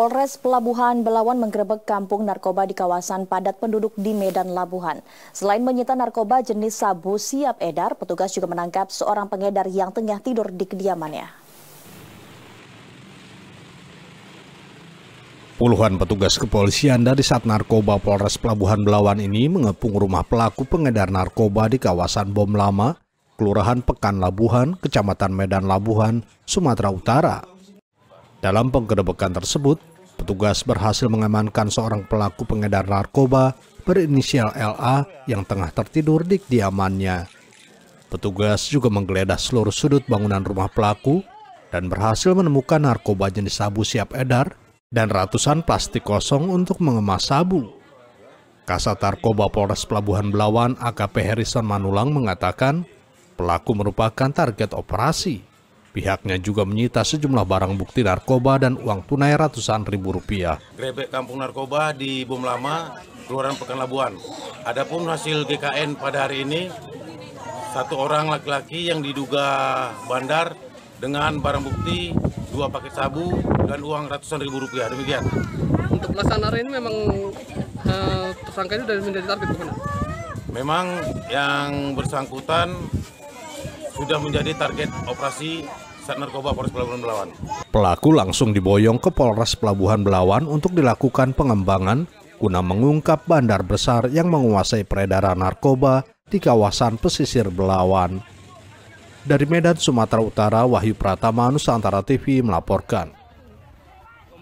Polres Pelabuhan Belawan menggerebek kampung narkoba di kawasan padat penduduk di Medan Labuhan. Selain menyita narkoba jenis sabu siap edar, petugas juga menangkap seorang pengedar yang tengah tidur di kediamannya. Puluhan petugas kepolisian dari saat Narkoba Polres Pelabuhan Belawan ini mengepung rumah pelaku pengedar narkoba di kawasan Bom Lama, Kelurahan Pekan Labuhan, Kecamatan Medan Labuhan, Sumatera Utara dalam penggerebekan tersebut, petugas berhasil mengamankan seorang pelaku pengedar narkoba berinisial LA yang tengah tertidur di kediamannya. Petugas juga menggeledah seluruh sudut bangunan rumah pelaku dan berhasil menemukan narkoba jenis sabu siap edar dan ratusan plastik kosong untuk mengemas sabu. Kasat Narkoba Polres Pelabuhan Belawan AKP Harrison Manulang mengatakan pelaku merupakan target operasi Pihaknya juga menyita sejumlah barang bukti narkoba dan uang tunai ratusan ribu rupiah. Grebek kampung narkoba di Bum Lama, Keluaran Pekan Labuan. Adapun hasil GKN pada hari ini, satu orang laki-laki yang diduga bandar dengan barang bukti dua paket sabu dan uang ratusan ribu rupiah. Demikian. Untuk pelaksanaan hari ini memang eh, tersangka ini sudah menjadi target kemana? Memang yang bersangkutan sudah menjadi target operasi Sat Narkoba Polres Pelabuhan Belawan. Pelaku langsung diboyong ke Polres Pelabuhan Belawan untuk dilakukan pengembangan guna mengungkap bandar besar yang menguasai peredaran narkoba di kawasan pesisir Belawan. Dari Medan, Sumatera Utara, Wahyu Pratama, Nusantara TV melaporkan.